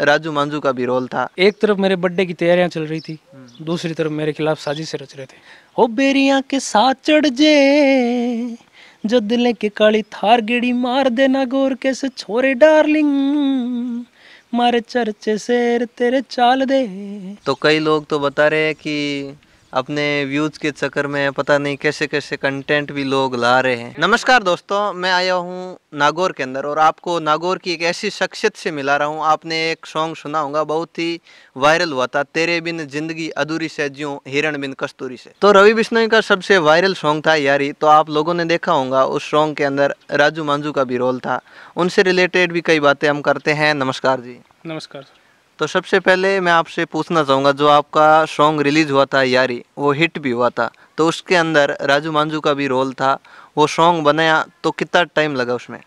राजू मांजू का भी रोल था एक तरफ मेरे बर्थडे की तैयारियां चल रही थी हम्म। दूसरी तरफ मेरे खिलाफ साजिशें रच रहे थे ओ बेरिया के साथ चढ़ जे जो दिले के काली थार गेड़ी मार देना गोर के से छोरे डार्लिंग मारे चर्चे शेर तेरे चाल दे तो कई लोग तो बता रहे हैं कि अपने व्यूज़ के चक्कर में पता नहीं कैसे कैसे कंटेंट भी लोग ला रहे हैं नमस्कार दोस्तों मैं आया हूँ नागौर के अंदर और आपको नागौर की एक ऐसी शख्सियत से मिला रहा हूँ आपने एक सॉन्ग सुना होगा बहुत ही वायरल हुआ था तेरे बिन जिंदगी अधूरी से ज्यों हिरण बिन कस्तूरी से तो रवि बिश्नोई का सबसे वायरल सॉन्ग था यारी तो आप लोगों ने देखा होगा उस सॉन्ग के अंदर राजू मांझू का भी रोल था उनसे रिलेटेड भी कई बातें हम करते हैं नमस्कार जी नमस्कार सर तो सबसे पहले मैं आपसे पूछना चाहूँगा जो आपका सॉन्ग रिलीज़ हुआ था यारी वो हिट भी हुआ था तो उसके अंदर राजू मांझू का भी रोल था वो सॉन्ग बनाया तो कितना टाइम लगा उसमें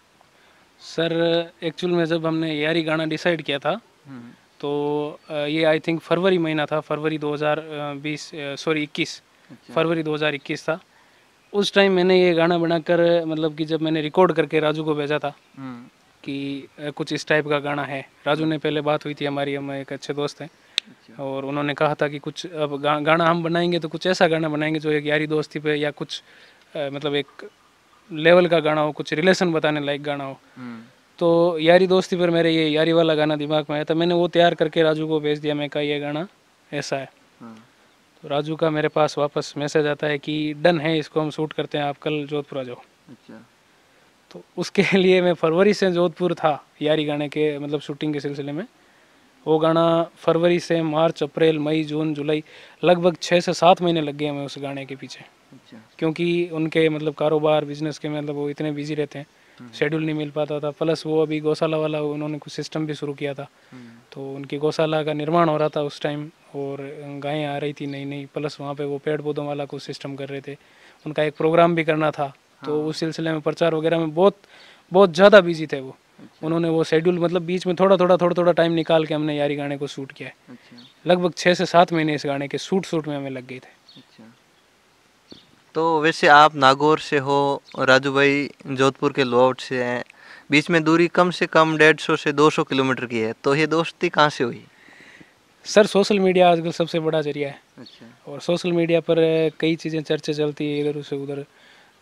सर एक्चुअल में जब हमने यारी गाना डिसाइड किया था हम्म। तो ये आई थिंक फरवरी महीना था फरवरी 2020 सॉरी 21 फरवरी 2021 था उस टाइम मैंने ये गाना बनाकर मतलब कि जब मैंने रिकॉर्ड करके राजू को भेजा था हम्म। कि कुछ इस टाइप का गाना है राजू ने पहले बात हुई थी हमारी हम एक अच्छे दोस्त हैं अच्छा। और उन्होंने कहा था कि कुछ अब गा, गाना हम बनाएंगे तो कुछ ऐसा गाना बनाएंगे जो एक यारी दोस्ती पे या कुछ आ, मतलब एक लेवल का गाना हो कुछ रिलेशन बताने लायक गाना हो हम्म। तो यारी दोस्ती पर मेरे ये यारी वाला गाना दिमाग में आया था मैंने वो तैयार करके राजू को भेज दिया मैं कहा ये गाना ऐसा है हाँ। तो राजू का मेरे पास वापस मैसेज आता है कि डन है इसको हम शूट करते हैं आप कल जोधपुरा जाओ अच्छा तो उसके लिए मैं फरवरी से जोधपुर था यारी गाने के मतलब शूटिंग के सिलसिले में वो गाना फरवरी से मार्च अप्रैल मई जून जुलाई लगभग छः से सात महीने लग गए हमें उस गाने के पीछे अच्छा। क्योंकि उनके मतलब कारोबार बिजनेस के मतलब वो इतने बिजी रहते हैं शेड्यूल हम्म। नहीं मिल पाता था प्लस वो अभी गौशाला वाला उन्होंने कुछ सिस्टम भी शुरू किया था हम्म। तो उनकी गौशाला का निर्माण हो रहा था उस टाइम और गायें आ रही थी नई नई प्लस वहाँ पे वो पेड़ पौधों वाला कुछ सिस्टम कर रहे थे उनका एक प्रोग्राम भी करना था तो हाँ। उस सिलसिले में प्रचार वगैरह में बहुत बहुत ज़्यादा बिजी थे वो अच्छा। उन्होंने वो शेड्यूल मतलब बीच में थोड़ा थोड़ा थोड़ा थोड़ा टाइम निकाल के हमने यारी गाने को शूट किया है अच्छा। लगभग छः से सात महीने इस गाने के शूट शूट में हमें लग गए थे अच्छा। तो वैसे आप नागौर से हो राजू भाई जोधपुर के लोआउट से हैं बीच में दूरी कम से कम डेढ़ सौ से दो सौ किलोमीटर की है तो ये दोस्ती कहाँ से हुई सर सोशल मीडिया आजकल सबसे बड़ा जरिया है अच्छा। और सोशल मीडिया पर कई चीज़ें चर्चे चलती है इधर उधर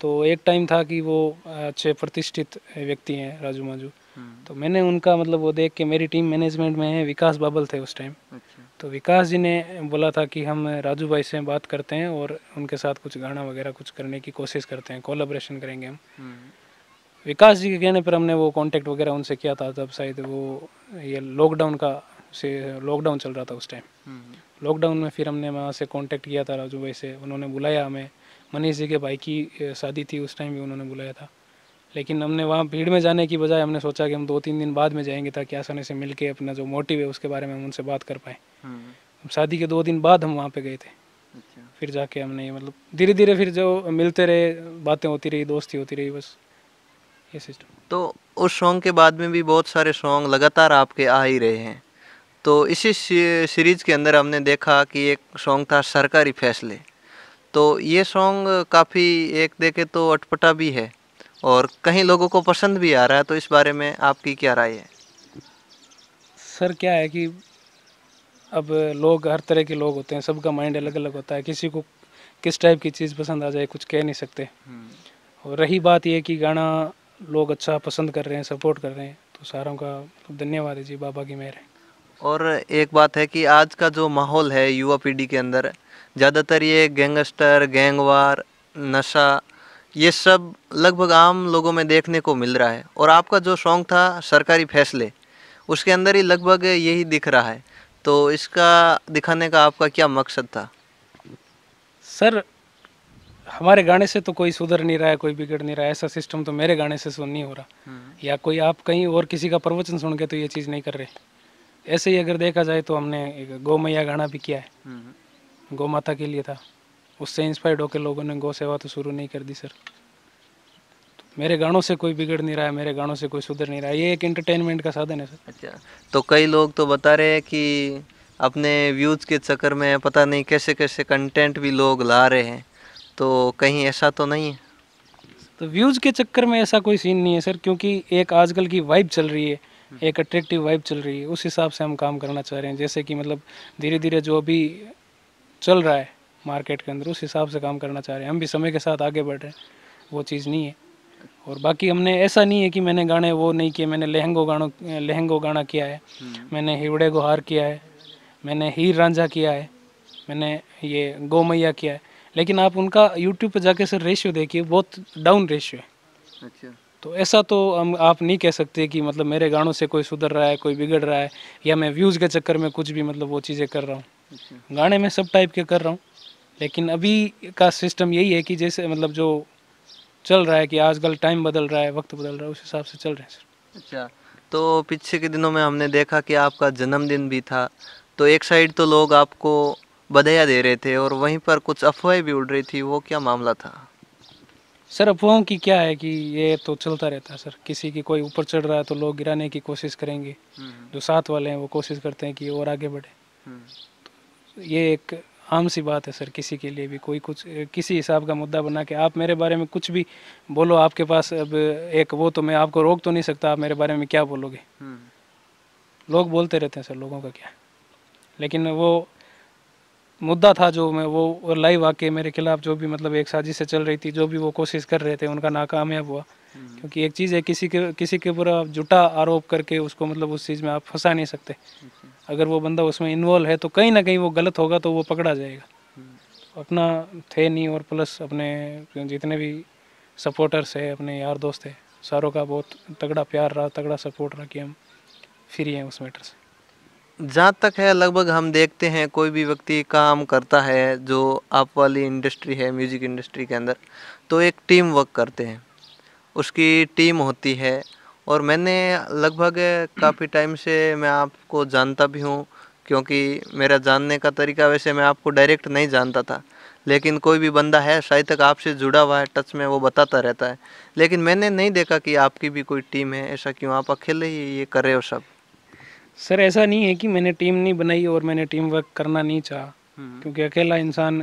तो एक टाइम था कि वो अच्छे प्रतिष्ठित व्यक्ति हैं राजू माजू हम्म। तो मैंने उनका मतलब वो देख के मेरी टीम मैनेजमेंट में है विकास बाबल थे उस टाइम अच्छा। तो विकास जी ने बोला था कि हम राजू भाई से बात करते हैं और उनके साथ कुछ गाना वगैरह कुछ करने की कोशिश करते हैं कोलाब्रेशन करेंगे हम हम्म। विकास जी के कहने पर हमने वो कॉन्टेक्ट वगैरह उनसे किया था तब शायद वो ये लॉकडाउन का से लॉकडाउन चल रहा था उस टाइम हम्म। लॉकडाउन में फिर हमने वहाँ से कॉन्टेक्ट किया था राजू भाई से उन्होंने बुलाया हमें मनीष जी के भाई की शादी थी उस टाइम भी उन्होंने बुलाया था लेकिन हमने वहाँ भीड़ में जाने की बजाय हमने सोचा कि हम दो तीन दिन बाद में जाएंगे ताकि आसानी से मिल के अपना जो मोटिव है उसके बारे में हम उनसे बात कर पाए हम्म। शादी के दो दिन बाद हम वहाँ पे गए थे अच्छा। फिर जाके हमने मतलब धीरे धीरे फिर जो मिलते रहे बातें होती रही दोस्ती होती रही बस ये सिस्टम तो उस सॉन्ग के बाद में भी बहुत सारे सॉन्ग लगातार आपके आ ही रहे हैं तो इसी सीरीज के अंदर हमने देखा कि एक सॉन्ग था सरकारी फैसले तो ये सॉन्ग काफ़ी एक देखे तो अटपटा भी है और कहीं लोगों को पसंद भी आ रहा है तो इस बारे में आपकी क्या राय है सर क्या है कि अब लोग हर तरह के लोग होते हैं सबका माइंड अलग अलग होता है किसी को किस टाइप की चीज़ पसंद आ जाए कुछ कह नहीं सकते हम्म। और रही बात यह कि गाना लोग अच्छा पसंद कर रहे हैं सपोर्ट कर रहे हैं तो सारों का मतलब धन्यवाद है जी बाबा की मेहर और एक बात है कि आज का जो माहौल है युवा पीढ़ी के अंदर ज़्यादातर ये गैंगस्टर गैंगवार नशा ये सब लगभग आम लोगों में देखने को मिल रहा है और आपका जो सॉन्ग था सरकारी फैसले उसके अंदर ही लगभग यही दिख रहा है तो इसका दिखाने का आपका क्या मकसद था सर हमारे गाने से तो कोई सुधर नहीं रहा है कोई बिगड़ नहीं रहा है ऐसा सिस्टम तो मेरे गाने से सुन नहीं हो रहा हम्म। या कोई आप कहीं और किसी का प्रवचन सुन के तो ये चीज़ नहीं कर रहे ऐसे ही अगर देखा जाए तो हमने गौ मैया गाना भी किया है हम्म। गौ माता के लिए था उससे इंस्पायर्ड होकर लोगों ने गौ सेवा तो शुरू नहीं कर दी सर मेरे गानों से कोई बिगड़ नहीं रहा है मेरे गानों से कोई सुधर नहीं रहा है ये एक एंटरटेनमेंट का साधन है सर अच्छा तो कई लोग तो बता रहे हैं कि अपने व्यूज़ के चक्कर में पता नहीं कैसे कैसे कंटेंट भी लोग ला रहे हैं तो कहीं ऐसा तो नहीं है तो व्यूज़ के चक्कर में ऐसा कोई सीन नहीं है सर क्योंकि एक आजकल की वाइब चल रही है हम्म। एक अट्रैक्टिव वाइब चल रही है उस हिसाब से हम काम करना चाह रहे हैं जैसे कि मतलब धीरे धीरे जो भी चल रहा है मार्केट के अंदर उस हिसाब से काम करना चाह रहे हैं हम भी समय के साथ आगे बढ़ रहे हैं वो चीज़ नहीं है और बाकी हमने ऐसा नहीं है कि मैंने गाने वो नहीं किए मैंने लहंगो गानों लहंगो गाना किया है हम्म। मैंने हिवड़े को हार किया है मैंने हीर रांझा किया है मैंने ये गो मैया किया है लेकिन आप उनका यूट्यूब पर जाके सर रेशियो देखिए बहुत डाउन रेशियो है अच्छा तो ऐसा तो हम आप नहीं कह सकते कि मतलब मेरे गानों से कोई सुधर रहा है कोई बिगड़ रहा है या मैं व्यूज़ के चक्कर में कुछ भी मतलब वो चीज़ें कर रहा हूँ गाने में सब टाइप के कर रहा हूँ लेकिन अभी का सिस्टम यही है कि जैसे मतलब जो चल रहा है कि आजकल टाइम बदल रहा है वक्त बदल रहा है उस हिसाब से चल रहे हैं सर अच्छा तो पीछे के दिनों में हमने देखा कि आपका जन्मदिन भी था तो एक साइड तो लोग आपको बधाइयाँ दे रहे थे और वहीं पर कुछ अफवाहें भी उड़ रही थी वो क्या मामला था सर अफवाहों की क्या है कि ये तो चलता रहता है सर किसी की कोई ऊपर चढ़ रहा है तो लोग गिराने की कोशिश करेंगे हम्म। जो साथ वाले हैं वो कोशिश करते हैं कि और आगे बढ़े हम्म। ये एक आम सी बात है सर किसी के लिए भी कोई कुछ किसी हिसाब का मुद्दा बना के आप मेरे बारे में कुछ भी बोलो आपके पास अब एक वो तो मैं आपको रोक तो नहीं सकता आप मेरे बारे में क्या बोलोगे हम्म। लोग बोलते रहते हैं सर लोगों का क्या लेकिन वो मुद्दा था जो मैं वो लाइव आके मेरे खिलाफ जो भी मतलब एक साजिश से चल रही थी जो भी वो कोशिश कर रहे थे उनका नाकामयाब हुआ हम्म। क्योंकि एक चीज़ है किसी के किसी के पूरा झूठा आरोप करके उसको मतलब उस चीज़ में आप फंसा नहीं सकते अगर वो बंदा उसमें इन्वॉल्व है तो कहीं ना कहीं वो गलत होगा तो वो पकड़ा जाएगा हम्म। अपना थे नहीं और प्लस अपने जितने भी सपोर्टर्स है अपने यार दोस्त है सारों का बहुत तगड़ा प्यार रहा तगड़ा सपोर्ट रहा कि हम फ्री हैं उस मैटर से जहाँ तक है लगभग हम देखते हैं कोई भी व्यक्ति काम करता है जो आप वाली इंडस्ट्री है म्यूज़िक इंडस्ट्री के अंदर तो एक टीम वर्क करते हैं उसकी टीम होती है और मैंने लगभग काफ़ी टाइम से मैं आपको जानता भी हूँ क्योंकि मेरा जानने का तरीका वैसे मैं आपको डायरेक्ट नहीं जानता था लेकिन कोई भी बंदा है शायद तक आपसे जुड़ा हुआ है टच में वो बताता रहता है लेकिन मैंने नहीं देखा कि आपकी भी कोई टीम है ऐसा क्यों आप अकेले ही ये कर रहे हो सब सर ऐसा नहीं है कि मैंने टीम नहीं बनाई और मैंने टीम वर्क करना नहीं चाहा हम्म। क्योंकि अकेला इंसान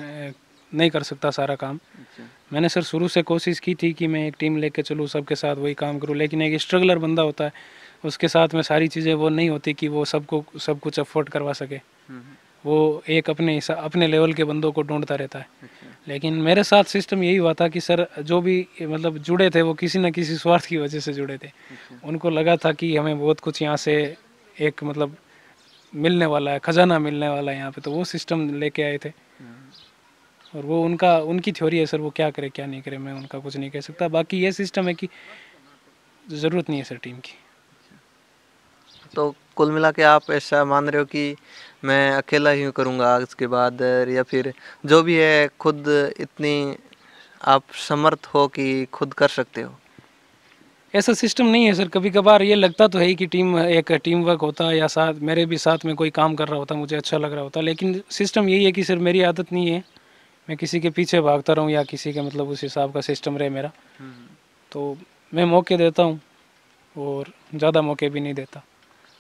नहीं कर सकता सारा काम अच्छा। मैंने सर शुरू से कोशिश की थी कि मैं एक टीम लेके चलूँ सबके साथ वही काम करूँ लेकिन एक स्ट्रगलर बंदा होता है उसके साथ में सारी चीज़ें वो नहीं होती कि वो सबको सब कुछ अफोर्ड करवा सके हम्म, हम्म। वो एक अपने अपने लेवल के बंदों को ढूंढता रहता है अच्छा। लेकिन मेरे साथ सिस्टम यही हुआ था कि सर जो भी मतलब जुड़े थे वो किसी न किसी स्वार्थ की वजह से जुड़े थे अच्छा। उनको लगा था कि हमें बहुत कुछ यहाँ से एक मतलब मिलने वाला है खजाना मिलने वाला है यहाँ पे तो वो सिस्टम लेके आए थे हम्म। और वो उनका उनकी थ्योरी है सर वो क्या करे क्या नहीं करे मैं उनका कुछ नहीं कह सकता बाकी ये सिस्टम है कि ज़रूरत नहीं है सर टीम की तो कुल मिला के आप ऐसा मान रहे हो कि मैं अकेला ही करूँगा इसके बाद या फिर जो भी है खुद इतनी आप समर्थ हो कि खुद कर सकते हो ऐसा सिस्टम नहीं है सर कभी कभार ये लगता तो है ही कि टीम एक टीम वर्क होता या साथ मेरे भी साथ में कोई काम कर रहा होता मुझे अच्छा लग रहा होता लेकिन सिस्टम यही है कि सर मेरी आदत नहीं है मैं किसी के पीछे भागता रहूँ या किसी के मतलब उस हिसाब का सिस्टम रहे मेरा तो मैं मौके देता हूँ और ज़्यादा मौके भी नहीं देता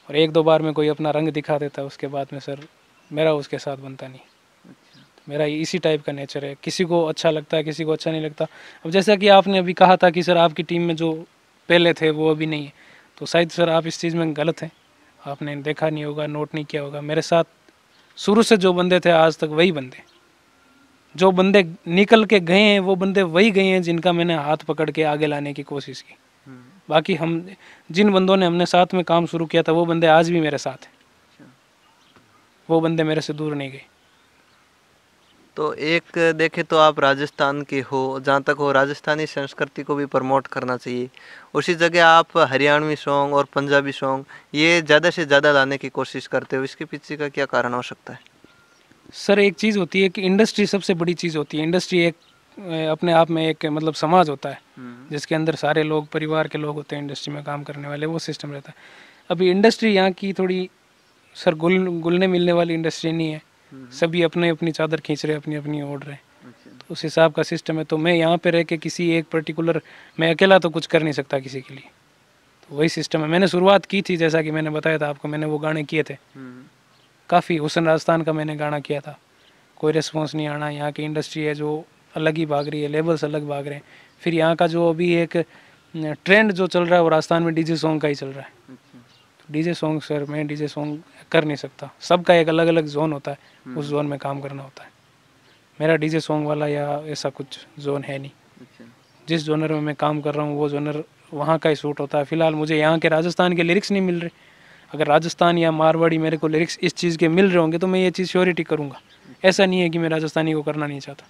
और एक दो बार में कोई अपना रंग दिखा देता है उसके बाद में सर मेरा उसके साथ बनता नहीं अच्छा। मेरा इसी टाइप का नेचर है किसी को अच्छा लगता है किसी को अच्छा नहीं लगता अब जैसा कि आपने अभी कहा था कि सर आपकी टीम में जो पहले थे वो अभी नहीं है तो शायद सर आप इस चीज़ में गलत हैं आपने देखा नहीं होगा नोट नहीं किया होगा मेरे साथ शुरू से जो बंदे थे आज तक वही बंदे जो बंदे निकल के गए हैं वो बंदे वही गए हैं जिनका मैंने हाथ पकड़ के आगे लाने की कोशिश की हम्म। बाकी हम जिन बंदों ने हमने साथ में काम शुरू किया था वो बंदे आज भी मेरे साथ हैं अच्छा। वो बंदे मेरे से दूर नहीं गए तो एक देखे तो आप राजस्थान के हो जहाँ तक हो राजस्थानी संस्कृति को भी प्रमोट करना चाहिए उसी जगह आप हरियाणवी सॉन्ग और पंजाबी सॉन्ग ये ज़्यादा से ज़्यादा लाने की कोशिश करते हो इसके पीछे का क्या कारण हो सकता है सर एक चीज़ होती है कि इंडस्ट्री सबसे बड़ी चीज़ होती है इंडस्ट्री एक अपने आप में एक मतलब समाज होता है हम्म। जिसके अंदर सारे लोग परिवार के लोग होते हैं इंडस्ट्री में काम करने वाले वो सिस्टम रहता है अभी इंडस्ट्री यहाँ की थोड़ी सर गुल गुलने मिलने वाली इंडस्ट्री नहीं है हम्म। सभी अपने अपनी चादर खींच रहे अपनी अपनी ओढ़ रहे अच्छा। तो उस हिसाब का सिस्टम है तो मैं यहाँ पे रह के किसी एक पर्टिकुलर मैं अकेला तो कुछ कर नहीं सकता किसी के लिए तो वही सिस्टम है मैंने शुरुआत की थी जैसा कि मैंने बताया था आपको मैंने वो गाने किए थे हम्म। काफ़ी हुसन राजस्थान का मैंने गाना किया था कोई रिस्पॉन्स नहीं आना यहाँ की इंडस्ट्री है जो अलग ही भाग रही है लेबल्स अलग भाग रहे हैं फिर यहाँ का जो अभी एक ट्रेंड जो चल रहा है वो राजस्थान में डीजे सॉन्ग का ही चल रहा है डीजे अच्छा। सॉन्ग सर मैं डीजे सॉन्ग कर नहीं सकता सबका एक अलग अलग जोन होता है हम्म। उस जोन में काम करना होता है मेरा डीजे सॉन्ग वाला या ऐसा कुछ जोन है नहीं अच्छा। जिस जोनर में मैं काम कर रहा हूँ वो जोनर वहाँ का ही सूट होता है फिलहाल मुझे यहाँ के राजस्थान के लिरिक्स नहीं मिल रहे अगर राजस्थान या मारवाड़ी मेरे को लिरिक्स इस चीज़ के मिल रहे होंगे तो मैं ये चीज़ श्योरिटी करूँगा ऐसा नहीं है कि मैं राजस्थानी को करना नहीं चाहता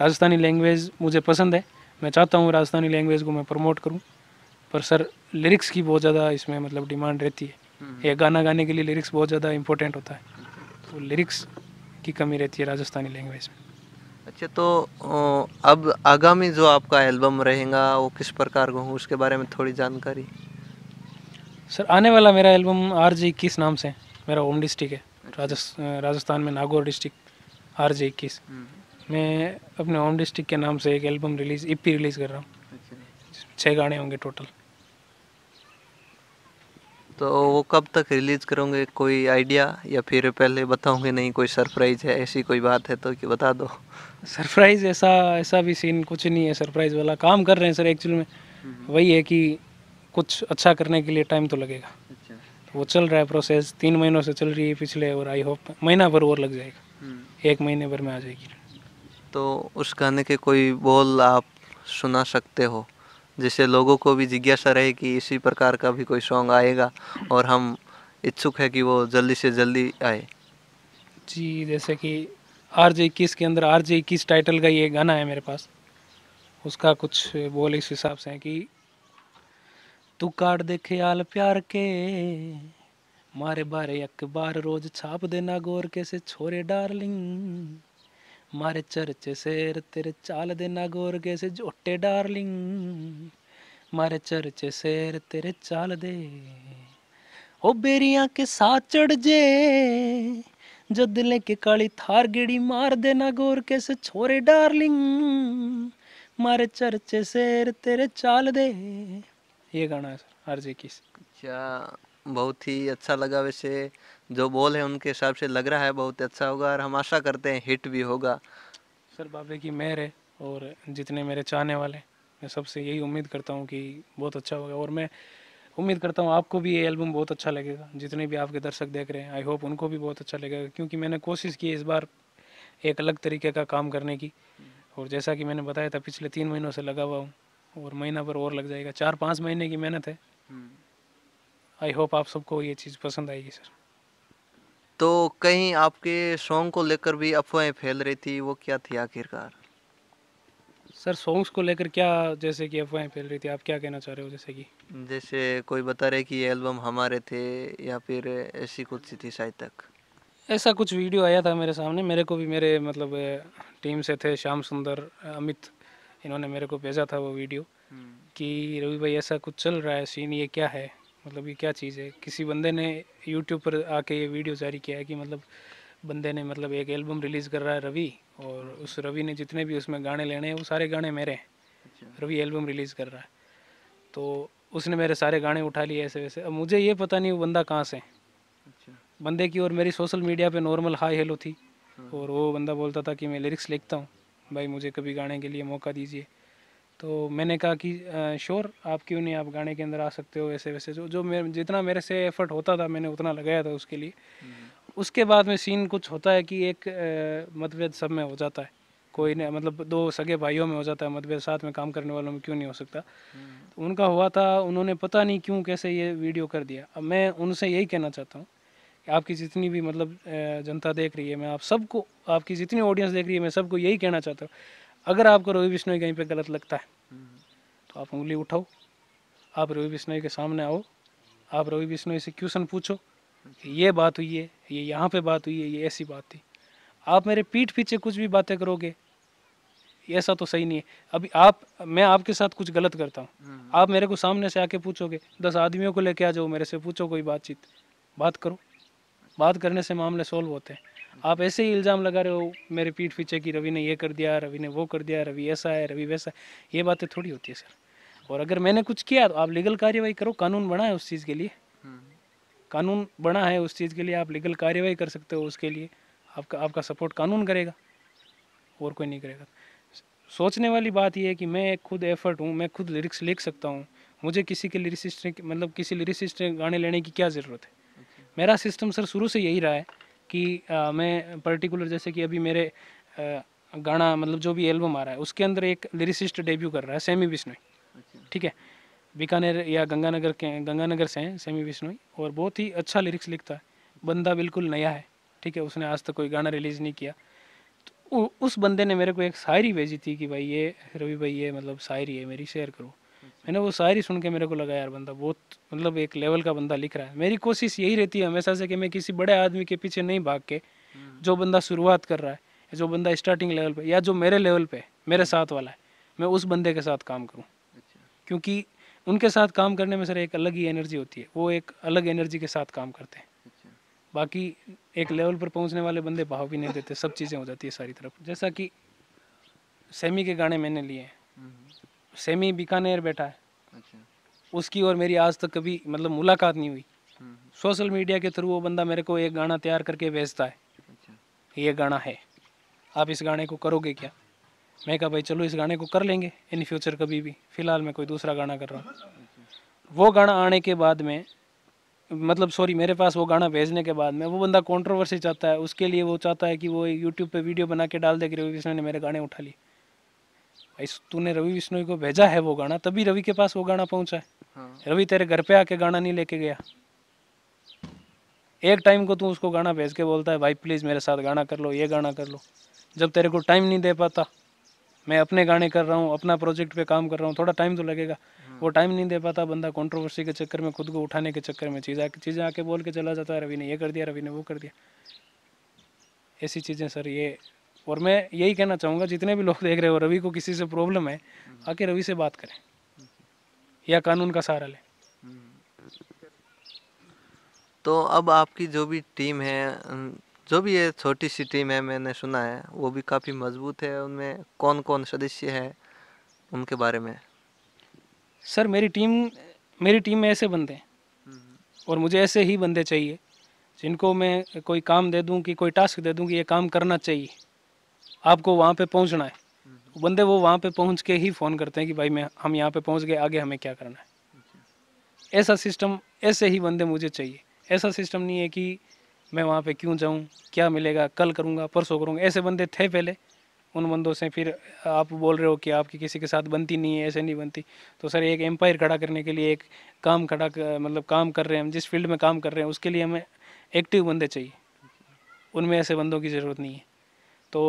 राजस्थानी लैंग्वेज मुझे पसंद है मैं चाहता हूँ राजस्थानी लैंग्वेज को मैं प्रमोट करूँ पर सर लिरिक्स की बहुत ज़्यादा इसमें मतलब डिमांड रहती है हम्म। या गाना गाने के लिए लिरिक्स बहुत ज़्यादा इंपॉर्टेंट होता है तो लिरिक्स की कमी रहती है राजस्थानी लैंग्वेज में अच्छा तो अब आगामी जो आपका एल्बम रहेगा वो किस प्रकार का हो उसके बारे में थोड़ी जानकारी सर आने वाला मेरा एल्बम आर जे इक्कीस नाम से मेरा होम डिस्ट्रिक्ट है अच्छा। राजस्थान राजस्थान में नागौर डिस्ट्रिक्ट आर जे इक्कीस हम्म। मैं अपने होम डिस्ट्रिक्ट के नाम से एक एल्बम रिलीज ई रिलीज़ कर रहा हूँ छः अच्छा। गाने होंगे टोटल तो वो कब तक रिलीज़ करोगे कोई आइडिया या फिर पहले बताओगे नहीं कोई सरप्राइज है ऐसी कोई बात है तो कि बता दो सरप्राइज ऐसा ऐसा भी सीन कुछ नहीं है सरप्राइज वाला काम कर रहे हैं सर एक्चुअल में हम्म। वही है कि कुछ अच्छा करने के लिए टाइम तो लगेगा अच्छा। तो वो चल रहा है प्रोसेस तीन महीनों से चल रही है पिछले और आई होप महीना भर और लग जाएगा हम्म। एक महीने भर में आ जाएगी तो उस गाने के कोई बोल आप सुना सकते हो जिससे लोगों को भी जिज्ञासा रहे कि इसी प्रकार का भी कोई सॉन्ग आएगा और हम इच्छुक है कि वो जल्दी से जल्दी आए जी जैसे कि आर जे इक्कीस के अंदर आर जे इक्कीस टाइटल का ये गाना है मेरे पास उसका कुछ बोल इस हिसाब से है कि ਤੂੰ ਕਾੜ ਦੇ ਖਿਆਲ ਪਿਆਰ ਕੇ ਮਾਰੇ ਬਾਰੇ ਅਖਬਾਰ ਰੋਜ਼ ਛਾਪ ਦੇਣਾ ਗੌਰ ਕੇ ਸੇ ਛੋਰੇ ਡਾਰਲਿੰਗ ਮਾਰੇ ਚਰਚੇ ਸੇਰ ਤੇਰੇ ਚਾਲ ਦੇਣਾ ਗੌਰ ਕੇ ਸੇ ਝੋਟੇ ਡਾਰਲਿੰਗ ਮਾਰੇ ਚਰਚੇ ਸੇਰ ਤੇਰੇ ਚਾਲ ਦੇ ਉਹ ਬੇਰੀਆਂ ਕੇ ਸਾਥ ਚੜ ਜੇ ਜਦ दिले ਕੇ ਕਾਲੀ ਥਾਰ ਗੇੜੀ ਮਾਰ ਦੇਣਾ गोर ਕੇ से छोरे डार्लिंग मारे चर्चे शेर तेरे चाल दे ये गाना है सर आर जे किस क्या अच्छा, बहुत ही अच्छा लगा वैसे जो बोल है उनके हिसाब से लग रहा है बहुत अच्छा होगा और हम आशा करते हैं हिट भी होगा सर बाबे की मेहर है और जितने मेरे चाहने वाले मैं सबसे यही उम्मीद करता हूँ कि बहुत अच्छा होगा और मैं उम्मीद करता हूँ आपको भी ये एल्बम बहुत अच्छा लगेगा जितने भी आपके दर्शक देख रहे हैं आई होप उनको भी बहुत अच्छा लगेगा क्योंकि मैंने कोशिश की इस बार एक अलग तरीके का काम करने की और जैसा कि मैंने बताया था पिछले तीन महीनों से लगा हुआ हूँ और महीना भर और लग जाएगा चार पाँच महीने की मेहनत है आई हम्म। होप आप सबको ये चीज़ पसंद आएगी सर तो कहीं आपके सॉन्ग को लेकर भी अफवाहें फैल रही थी वो क्या थी आखिरकार सर सॉन्ग्स को लेकर क्या जैसे कि अफवाहें फैल रही थी आप क्या कहना चाह रहे हो जैसे कि जैसे कोई बता रहे कि एल्बम हमारे थे या फिर ऐसी कुछ थी शायद तक ऐसा कुछ वीडियो आया था मेरे सामने मेरे को भी मेरे मतलब टीम से थे श्याम सुंदर अमित इन्होंने मेरे को भेजा था वो वीडियो कि रवि भाई ऐसा कुछ चल रहा है सीन ये क्या है मतलब ये क्या चीज़ है किसी बंदे ने यूट्यूब पर आके ये वीडियो जारी किया है कि मतलब बंदे ने मतलब एक एल्बम रिलीज़ कर रहा है रवि और हम्म। उस रवि ने जितने भी उसमें गाने लेने हैं वो सारे गाने मेरे हैं अच्छा। रवि एल्बम रिलीज़ कर रहा है तो उसने मेरे सारे गाने उठा लिए ऐसे वैसे अब मुझे ये पता नहीं वो बंदा कहाँ से है अच्छा। बंदे की और मेरी सोशल मीडिया पे नॉर्मल हाई हेलो थी हाँ। और वो बंदा बोलता था कि मैं लिरिक्स लिखता हूँ भाई मुझे कभी गाने के लिए मौका दीजिए तो मैंने कहा कि श्योर आप क्यों नहीं आप गाने के अंदर आ सकते हो ऐसे वैसे जो जो मेरे जितना मेरे से एफर्ट होता था मैंने उतना लगाया था उसके लिए हम्म। उसके बाद में सीन कुछ होता है कि एक मतभेद सब में हो जाता है कोई नहीं मतलब दो सगे भाइयों में हो जाता है मतभेद साथ में काम करने वालों में क्यों नहीं हो सकता तो उनका हुआ था उन्होंने पता नहीं क्यों कैसे ये वीडियो कर दिया अब मैं उनसे यही कहना चाहता हूँ आपकी जितनी भी मतलब जनता देख रही है मैं आप सबको आपकी जितनी ऑडियंस देख रही है मैं सबको यही कहना चाहता हूँ अगर आपको रवि बिश्नोई कहीं पे गलत लगता है तो आप उंगली उठाओ आप रवि बिश्नोई के सामने आओ आप रवि बिश्नोई से क्वेश्चन पूछो कि ये बात हुई है ये यहाँ पे बात हुई है ये ऐसी बात थी आप मेरे पीठ पीछे कुछ भी बातें करोगे ऐसा तो सही नहीं है अभी आप मैं आपके साथ कुछ गलत करता हूँ आप मेरे को सामने से आके पूछोगे दस आदमियों को लेके आ जाओ मेरे से पूछो कोई बातचीत बात करो बात करने से मामले सोल्व होते हैं आप ऐसे ही इल्ज़ाम लगा रहे हो मेरे पीठ पीछे कि रवि ने ये कर दिया रवि ने वो कर दिया रवि ऐसा है रवि वैसा है ये बातें थोड़ी होती है सर और अगर मैंने कुछ किया तो आप लीगल कार्यवाही करो कानून बना है उस चीज़ के लिए कानून बना है उस चीज़ के लिए आप लीगल कार्यवाही कर सकते हो उसके लिए आपका आपका सपोर्ट कानून करेगा और कोई नहीं करेगा सोचने वाली बात यह है कि मैं खुद एफर्ट हूँ मैं खुद लिरिक्स लिख सकता हूँ मुझे किसी के लिरिसिस्ट मतलब किसी लिरिसिस्ट गाने लेने की क्या ज़रूरत है मेरा सिस्टम सर शुरू से यही रहा है कि आ, मैं पर्टिकुलर जैसे कि अभी मेरे आ, गाना मतलब जो भी एल्बम आ रहा है उसके अंदर एक लिरिसिस्ट डेब्यू कर रहा है सेमी बिश्नोई अच्छा। ठीक है बीकानेर या गंगानगर के गंगानगर से हैं सेमी बिश्नोई और बहुत ही अच्छा लिरिक्स लिखता है बंदा बिल्कुल नया है ठीक है उसने आज तक कोई गाना रिलीज़ नहीं किया तो उस बंदे ने मेरे को एक शायरी भेजी थी कि भाई ये रवि भाई ये मतलब शायरी है मेरी शेयर करो मैंने वो सारी सुन के मेरे को लगा यार बंदा बहुत मतलब एक लेवल का बंदा लिख रहा है मेरी कोशिश यही रहती है हमेशा से कि मैं किसी बड़े आदमी के पीछे नहीं भाग के जो बंदा शुरुआत कर रहा है जो बंदा स्टार्टिंग लेवल पे या जो मेरे लेवल पे मेरे साथ वाला है मैं उस बंदे के साथ काम करूँ अच्छा। क्योंकि उनके साथ काम करने में सर एक अलग ही एनर्जी होती है वो एक अलग एनर्जी के साथ काम करते हैं अच्छा। बाकी एक लेवल पर पहुंचने वाले बंदे भाव भी नहीं देते सब चीज़ें हो जाती है सारी तरफ जैसा कि सेमी के गाने मैंने लिए हैं हम्म। सेमी बीकानेर बैठा है अच्छा उसकी और मेरी आज तक कभी मतलब मुलाकात नहीं हुई हम्म, हम्म। सोशल मीडिया के थ्रू वो बंदा मेरे को एक गाना तैयार करके भेजता है अच्छा। ये गाना है आप इस गाने को करोगे क्या मैं कहा भाई चलो इस गाने को कर लेंगे इन फ्यूचर कभी भी फिलहाल मैं कोई दूसरा गाना कर रहा हूँ अच्छा। वो गाना आने के बाद में मतलब सॉरी मेरे पास वो गाना भेजने के बाद में वो बंदा कंट्रोवर्सी चाहता है उसके लिए वो चाहता है कि वो यूट्यूब पे वीडियो बना के डाल दे कि ने मेरे गाने उठा लिए तूने रवि विष्णु को भेजा है वो गाना तभी रवि के पास वो गाना पहुंचा है हाँ। रवि तेरे घर पे आके गाना नहीं लेके गया एक टाइम को तू उसको गाना भेज के बोलता है भाई प्लीज़ मेरे साथ गाना कर लो ये गाना कर लो जब तेरे को टाइम नहीं दे पाता मैं अपने गाने कर रहा हूँ अपना प्रोजेक्ट पे काम कर रहा हूँ थोड़ा टाइम तो लगेगा हाँ। वो टाइम नहीं दे पाता बंदा कॉन्ट्रोवर्सी के चक्कर में खुद को उठाने के चक्कर में चीज़ चीज़ें आके बोल के चला जाता है रवि ने ये कर दिया रवि ने वो कर दिया ऐसी चीज़ें सर ये और मैं यही कहना चाहूँगा जितने भी लोग देख रहे हो रवि को किसी से प्रॉब्लम है हम्म। आके रवि से बात करें हम्म। या कानून का सहारा लें हम्म। तो अब आपकी जो भी टीम है जो भी ये छोटी सी टीम है मैंने सुना है वो भी काफ़ी मजबूत है उनमें कौन कौन सदस्य है उनके बारे में सर मेरी टीम मेरी टीम में ऐसे बंदे हैं और मुझे ऐसे ही बंदे चाहिए जिनको मैं कोई काम दे दूं कि कोई टास्क दे दूं कि ये काम करना चाहिए आपको वहाँ पे पहुँचना है बंदे वो वहाँ पे पहुँच के ही फ़ोन करते हैं कि भाई मैं हम यहाँ पे पहुँच गए आगे हमें क्या करना है ऐसा सिस्टम ऐसे ही बंदे मुझे चाहिए ऐसा सिस्टम नहीं है कि मैं वहाँ पे क्यों जाऊँ क्या मिलेगा कल करूँगा परसों करूँगा ऐसे बंदे थे पहले उन बंदों से फिर आप बोल रहे हो कि आपकी किसी के साथ बनती नहीं है ऐसे नहीं बनती तो सर एक एम्पायर खड़ा करने के लिए एक काम खड़ा मतलब काम कर रहे हैं हम जिस फील्ड में काम कर रहे हैं उसके लिए हमें एक्टिव बंदे चाहिए उनमें ऐसे बंदों की ज़रूरत नहीं है तो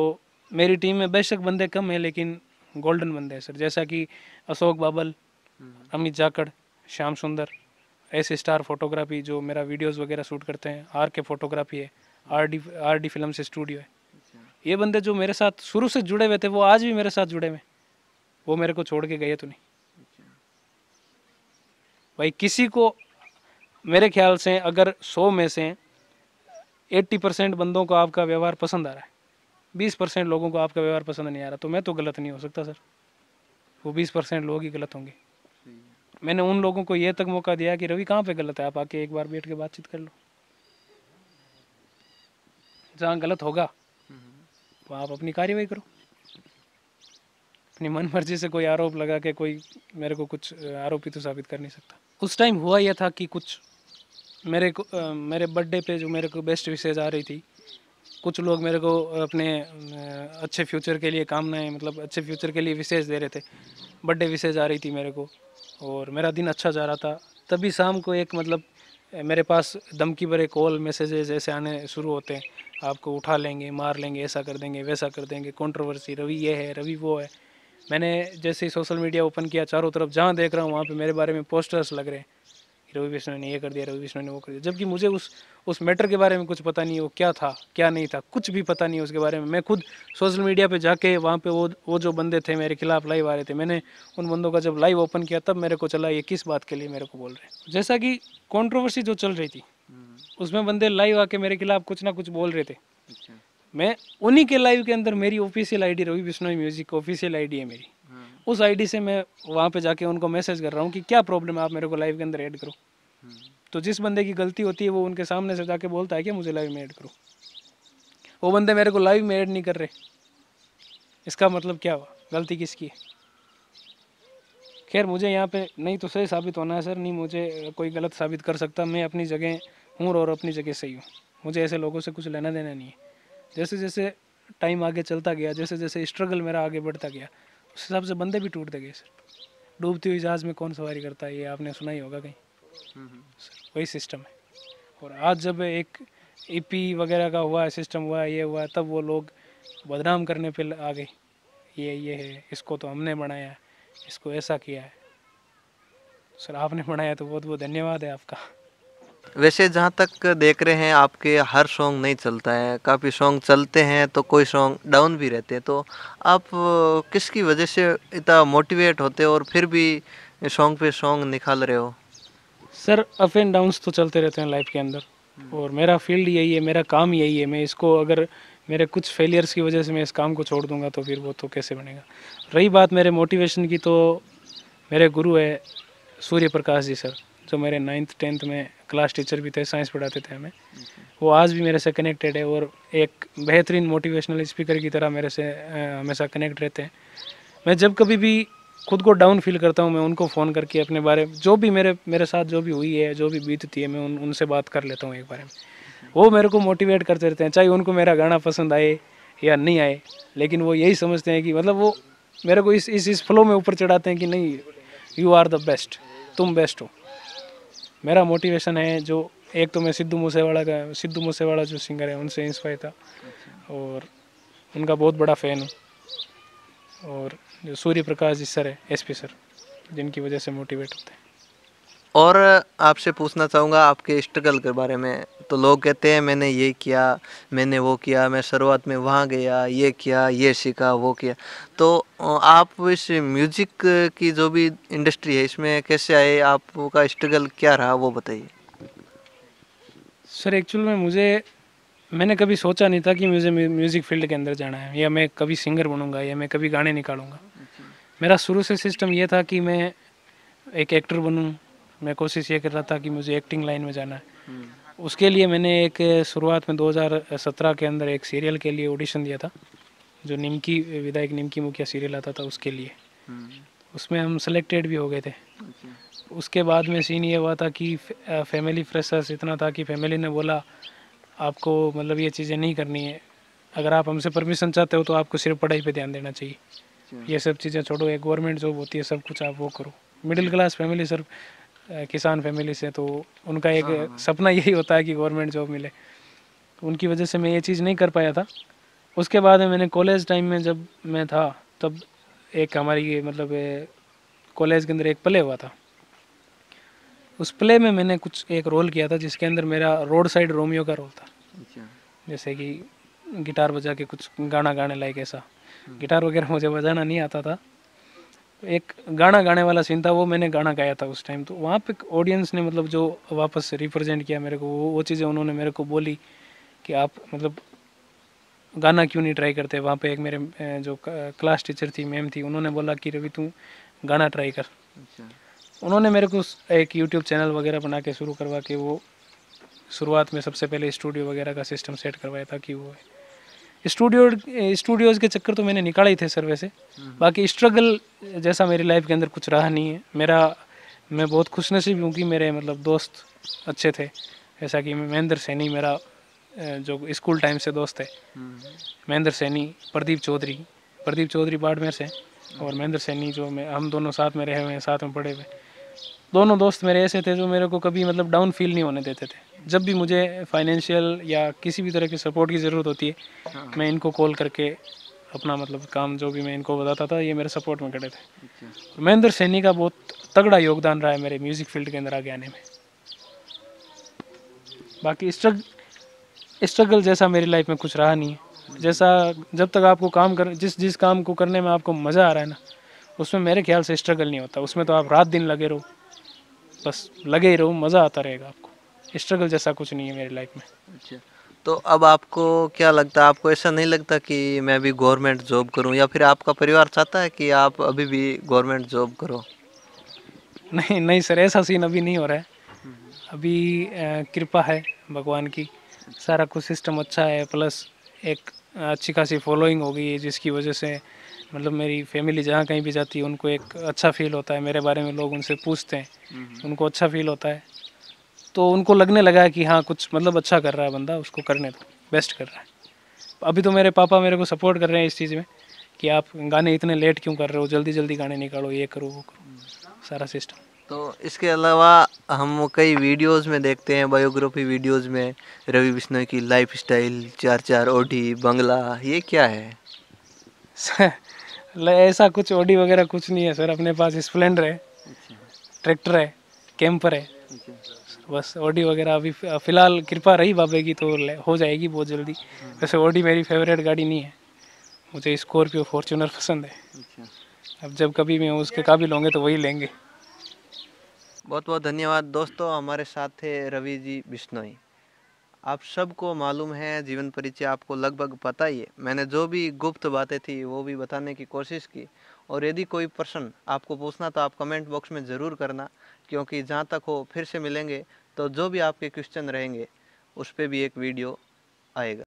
मेरी टीम में बेशक बंदे कम है लेकिन गोल्डन बंदे हैं सर जैसा कि अशोक बाबल हम्म। अमित जाकड़ श्याम सुंदर ऐसे स्टार फोटोग्राफी जो मेरा वीडियोस वगैरह शूट करते हैं आर के फोटोग्राफी है R D R D film से स्टूडियो है अच्छा। ये बंदे जो मेरे साथ शुरू से जुड़े हुए थे वो आज भी मेरे साथ जुड़े हुए वो मेरे को छोड़ के गए तो नहीं अच्छा। भाई किसी को मेरे ख्याल से अगर सौ में से एट्टी परसेंट बंदों को आपका व्यवहार पसंद आ रहा है बीस परसेंट लोगों को आपका व्यवहार पसंद नहीं आ रहा तो मैं तो गलत नहीं हो सकता सर वो बीस परसेंट लोग ही गलत होंगे मैंने उन लोगों को ये तक मौका दिया कि रवि कहाँ पे गलत है आप आके एक बार बैठ के बातचीत कर लो जहाँ गलत होगा तो आप अपनी कार्यवाही करो अपनी मन मर्जी से कोई आरोप लगा के कोई मेरे को कुछ आरोपी तो साबित कर नहीं सकता उस टाइम हुआ यह था कि कुछ मेरे को मेरे बर्थडे पे जो मेरे को बेस्ट विशेज आ रही थी कुछ लोग मेरे को अपने अच्छे फ्यूचर के लिए कामनाएँ मतलब अच्छे फ्यूचर के लिए विशेष दे रहे थे बर्थडे विशेष आ रही थी मेरे को और मेरा दिन अच्छा जा रहा था तभी शाम को एक मतलब मेरे पास धमकी भरे कॉल मैसेजेस ऐसे आने शुरू होते हैं आपको उठा लेंगे मार लेंगे ऐसा कर देंगे वैसा कर देंगे कंट्रोवर्सी रवि ये है रवि वो है मैंने जैसे ही सोशल मीडिया ओपन किया चारों तरफ जहाँ देख रहा हूँ वहाँ पे मेरे बारे में पोस्टर्स लग रहे हैं रवि बिश्नोई ने ये कर दिया रवि बिश्नोई ने वो कर दिया जबकि मुझे उस उस मैटर के बारे में कुछ पता नहीं वो क्या था क्या नहीं था कुछ भी पता नहीं उसके बारे में मैं खुद सोशल मीडिया पे जाके वहाँ पे वो वो जो बंदे थे मेरे खिलाफ लाइव आ रहे थे मैंने उन बंदों का जब लाइव ओपन किया तब मेरे को चला ये किस बात के लिए मेरे को बोल रहे हैं जैसा कि कॉन्ट्रोवर्सी जो चल रही थी हम्म। उसमें बंदे लाइव आके मेरे खिलाफ कुछ ना कुछ बोल रहे थे अच्छा। मैं उन्हीं के लाइव के अंदर मेरी official I D Ravi Bishnoi music official आई है मेरी उस आईडी से मैं वहाँ पे जाके उनको मैसेज कर रहा हूँ कि क्या प्रॉब्लम है आप मेरे को लाइव के अंदर ऐड करो तो जिस बंदे की गलती होती है वो उनके सामने से जाके बोलता है कि मुझे लाइव में ऐड करो वो बंदे मेरे को लाइव में ऐड नहीं कर रहे इसका मतलब क्या हुआ गलती किसकी है खैर मुझे यहाँ पे नहीं तो सही साबित होना है सर नहीं मुझे कोई गलत साबित कर सकता मैं अपनी जगह हूँ और अपनी जगह सही हूँ मुझे ऐसे लोगों से कुछ लेना देना नहीं है जैसे जैसे टाइम आगे चलता गया जैसे जैसे स्ट्रगल मेरा आगे बढ़ता गया उस हिसाब से बंदे भी टूटते गए सर डूबती हुई जहाज में कौन सवारी करता है ये आपने सुना ही होगा कहीं सर वही सिस्टम है और आज जब एक ई e वगैरह का हुआ सिस्टम हुआ ये हुआ तब वो लोग बदनाम करने पर आ गए ये ये है इसको तो हमने बनाया इसको ऐसा किया है सर आपने बनाया तो बहुत बहुत धन्यवाद है आपका वैसे जहाँ तक देख रहे हैं आपके हर सॉन्ग नहीं चलता है काफ़ी सॉन्ग चलते हैं तो कोई सॉन्ग डाउन भी रहते हैं तो आप किसकी वजह से इतना मोटिवेट होते हो और फिर भी सॉन्ग पे सॉन्ग निकाल रहे हो सर अप एंड डाउन्स तो चलते रहते हैं लाइफ के अंदर हम्म। और मेरा फील्ड यही है मेरा काम यही है मैं इसको अगर मेरे कुछ फेलियर्स की वजह से मैं इस काम को छोड़ दूंगा तो फिर वो तो कैसे बनेगा रही बात मेरे मोटिवेशन की तो मेरे गुरु है सूर्य प्रकाश जी सर जो मेरे नाइन्थ टेंथ में क्लास टीचर भी थे साइंस पढ़ाते थे हमें वो आज भी मेरे से कनेक्टेड है और एक बेहतरीन मोटिवेशनल स्पीकर की तरह मेरे से हमेशा कनेक्ट रहते हैं मैं जब कभी भी खुद को डाउन फील करता हूँ मैं उनको फ़ोन करके अपने बारे में जो भी मेरे मेरे साथ जो भी हुई है जो भी बीतती है मैं उन उनसे बात कर लेता हूँ एक बारे में वो मेरे को मोटिवेट करते रहते हैं चाहे उनको मेरा गाना पसंद आए या नहीं आए लेकिन वो यही समझते हैं कि मतलब वो मेरे को इस इस इस फ्लो में ऊपर चढ़ाते हैं कि नहीं यू आर द बेस्ट तुम बेस्ट हो मेरा मोटिवेशन है जो एक तो मैं सिद्धू मूसेवाला का सिद्धू मूसेवाला जो सिंगर है उनसे इंस्पायर था अच्छा। और उनका बहुत बड़ा फ़ैन हूँ और जो सूर्य प्रकाश जी सर है एस सर जिनकी वजह से मोटिवेट होते हैं और आपसे पूछना चाहूँगा आपके स्ट्रगल के बारे में तो लोग कहते हैं मैंने ये किया मैंने वो किया मैं शुरुआत में वहाँ गया ये किया ये सीखा वो किया तो आप इस म्यूजिक की जो भी इंडस्ट्री है इसमें कैसे आए आपका स्ट्रगल क्या रहा वो बताइए सर एक्चुअल में मुझे मैंने कभी सोचा नहीं था कि मुझे म्यूज़िक फील्ड के अंदर जाना है या मैं कभी सिंगर बनूंगा या मैं कभी गाने निकालूंगा मेरा शुरू से सिस्टम ये था कि मैं एक एक्टर बनूं मैं कोशिश ये कर रहा था कि मुझे एक्टिंग लाइन में जाना है हम्म। उसके लिए मैंने एक शुरुआत में 2017 के अंदर एक सीरियल के लिए ऑडिशन दिया था जो निमकी विधायक निमकी मुखिया सीरियल आता था उसके लिए हम्म। उसमें हम सेलेक्टेड भी हो गए थे अच्छा। उसके बाद में सीन ये हुआ था कि फैमिली फ्रेशर्स इतना था कि फैमिली ने बोला आपको मतलब ये चीज़ें नहीं करनी है अगर आप हमसे परमिशन चाहते हो तो आपको सिर्फ पढ़ाई पे ध्यान देना चाहिए अच्छा। ये सब चीज़ें छोड़ो एक गवर्नमेंट जॉब होती है सब कुछ आप वो करो मिडिल क्लास फैमिली सर किसान फैमिली से तो उनका एक हाँ, हाँ। सपना यही होता है कि गवर्नमेंट जॉब मिले उनकी वजह से मैं ये चीज़ नहीं कर पाया था उसके बाद मैंने कॉलेज टाइम में जब मैं था तब एक हमारी ये मतलब कॉलेज के अंदर एक प्ले हुआ था उस प्ले में मैंने कुछ एक रोल किया था जिसके अंदर मेरा रोड साइड रोमियो का रोल था अच्छा। जैसे कि गिटार बजा के कुछ गाना गाने लायक ऐसा हाँ। गिटार वगैरह मुझे बजाना नहीं आता था एक गाना गाने वाला सीन था वो मैंने गाना गाया था उस टाइम तो वहाँ पे ऑडियंस ने मतलब जो वापस रिप्रेजेंट किया मेरे को वो वो चीज़ें उन्होंने मेरे को बोली कि आप मतलब गाना क्यों नहीं ट्राई करते वहाँ पे एक मेरे जो क्लास टीचर थी मैम थी उन्होंने बोला कि रवि तू गाना ट्राई कर अच्छा। उन्होंने मेरे को एक यूट्यूब चैनल वगैरह बना के शुरू करवा के वो शुरुआत में सबसे पहले स्टूडियो वगैरह का सिस्टम सेट करवाया था कि वो है स्टूडियो स्टूडियोज़ के चक्कर तो मैंने निकाला ही थे सर वैसे हम्म। बाकी स्ट्रगल जैसा मेरी लाइफ के अंदर कुछ रहा नहीं है मेरा मैं बहुत खुश नसीब हूँ कि मेरे मतलब दोस्त अच्छे थे जैसा कि महेंद्र सैनी मेरा जो स्कूल टाइम से दोस्त है हम्म। महेंद्र सैनी प्रदीप चौधरी प्रदीप चौधरी बाड़मेर से हम्म। और महेंद्र सैनी जो मैं हम दोनों साथ में रहे हुए हैं साथ में पढ़े हुए दोनों दोस्त मेरे ऐसे थे जो मेरे को कभी मतलब डाउन फील नहीं होने देते थे जब भी मुझे फाइनेंशियल या किसी भी तरह के सपोर्ट की ज़रूरत होती है हाँ। मैं इनको कॉल करके अपना मतलब काम जो भी मैं इनको बताता था ये मेरे सपोर्ट में खड़े थे अच्छा। तो महेंद्र सैनी का बहुत तगड़ा योगदान रहा है मेरे म्यूज़िक फील्ड के अंदर आगे आने में बाकी स्ट्रग स्ट्रगल जैसा मेरी लाइफ में कुछ रहा नहीं है हम्म। जैसा जब तक आपको काम कर जिस जिस काम को करने में आपको मज़ा आ रहा है ना उसमें मेरे ख्याल से स्ट्रगल नहीं होता उसमें तो आप रात दिन लगे रहो बस लगे ही रहो मज़ा आता रहेगा आपको स्ट्रगल जैसा कुछ नहीं है मेरी लाइफ में अच्छा तो अब आपको क्या लगता है आपको ऐसा नहीं लगता कि मैं भी गवर्नमेंट जॉब करूं या फिर आपका परिवार चाहता है कि आप अभी भी गवर्नमेंट जॉब करो नहीं नहीं सर ऐसा सीन अभी नहीं हो रहा है हम्म। अभी कृपा है भगवान की सारा कुछ सिस्टम अच्छा है प्लस एक अच्छी खासी फॉलोइंग हो गई है जिसकी वजह से मतलब मेरी फैमिली जहाँ कहीं भी जाती है उनको एक अच्छा फील होता है मेरे बारे में लोग उनसे पूछते हैं हम्म। उनको अच्छा फील होता है तो उनको लगने लगा कि हाँ कुछ मतलब अच्छा कर रहा है बंदा उसको करने दो बेस्ट कर रहा है अभी तो मेरे पापा मेरे को सपोर्ट कर रहे हैं इस चीज़ में कि आप गाने इतने लेट क्यों कर रहे हो जल्दी जल्दी गाने निकालो ये करो वो करो हम्म। सारा सिस्टम तो इसके अलावा हम कई वीडियोस में देखते हैं बायोग्राफी वीडियोस में रवि बिश्नोई की लाइफ स्टाइल चार चार ओढ़ी बंगला ये क्या है ऐसा कुछ ऑडी वगैरह कुछ नहीं है सर अपने पास स्प्लेंडर है ट्रैक्टर है कैंपर है बस ऑडी वगैरह अभी फिलहाल कृपा रही बाबे की तो हो जाएगी बहुत जल्दी वैसे ऑडी मेरी फेवरेट गाड़ी नहीं है मुझे स्कॉर्पियो फॉर्चूनर पसंद है अब जब कभी मैं उसके काबिल होंगे तो वही लेंगे बहुत बहुत धन्यवाद दोस्तों हमारे साथ थे रवि जी बिश्नोई आप सबको मालूम है जीवन परिचय आपको लगभग पता ही है मैंने जो भी गुप्त बातें थी वो भी बताने की कोशिश की और यदि कोई प्रश्न आपको पूछना तो आप कमेंट बॉक्स में ज़रूर करना क्योंकि जहाँ तक हो फिर से मिलेंगे तो जो भी आपके क्वेश्चन रहेंगे उस पर भी एक वीडियो आएगा